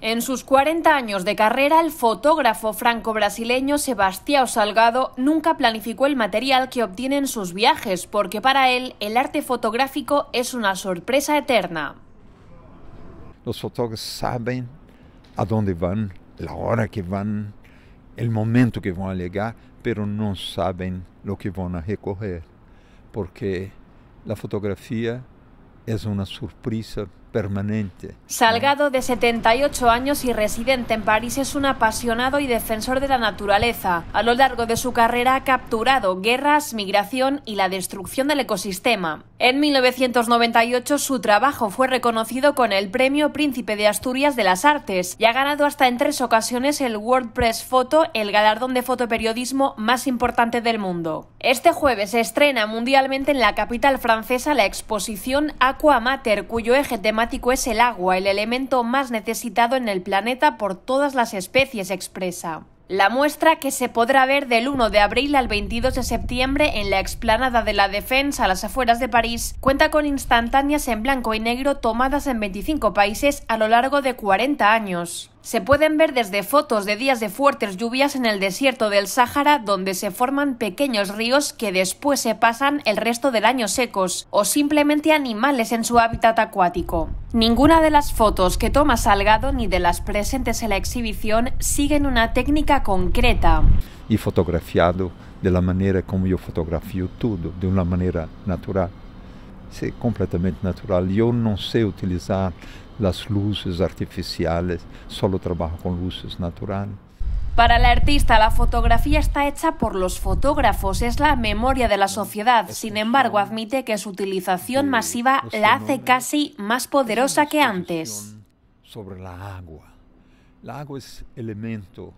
En sus 40 años de carrera, el fotógrafo franco-brasileño Sebastião Salgado nunca planificó el material que obtiene en sus viajes, porque para él el arte fotográfico es una sorpresa eterna. Los fotógrafos saben a dónde van, la hora que van, el momento que van a llegar, pero no saben lo que van a recoger, porque la fotografía es una sorpresa permanente. Salgado, de 78 años y residente en París, es un apasionado y defensor de la naturaleza. A lo largo de su carrera ha capturado guerras, migración y la destrucción del ecosistema. En 1998 su trabajo fue reconocido con el Premio Príncipe de Asturias de las Artes y ha ganado hasta en tres ocasiones el WordPress Photo, el galardón de fotoperiodismo más importante del mundo. Este jueves se estrena mundialmente en la capital francesa la exposición Aqua Mater, cuyo eje es el agua, el elemento más necesitado en el planeta por todas las especies, expresa. La muestra que se podrá ver del 1 de abril al 22 de septiembre en la explanada de la Defensa a las afueras de París cuenta con instantáneas en blanco y negro tomadas en 25 países a lo largo de 40 años se pueden ver desde fotos de días de fuertes lluvias en el desierto del Sáhara, donde se forman pequeños ríos que después se pasan el resto del año secos, o simplemente animales en su hábitat acuático. Ninguna de las fotos que toma Salgado ni de las presentes en la exhibición siguen una técnica concreta. Y fotografiado de la manera como yo fotografío todo, de una manera natural. Isso completamente natural. Yo no sé utilizar las luces artificiales, solo trabajo con luces naturales. Para el artista, la fotografía está hecha por los fotógrafos, es la memoria de la sociedad. Sin embargo, admite que su utilización masiva la hace casi más poderosa que antes. Sobre la agua. La agua es elemento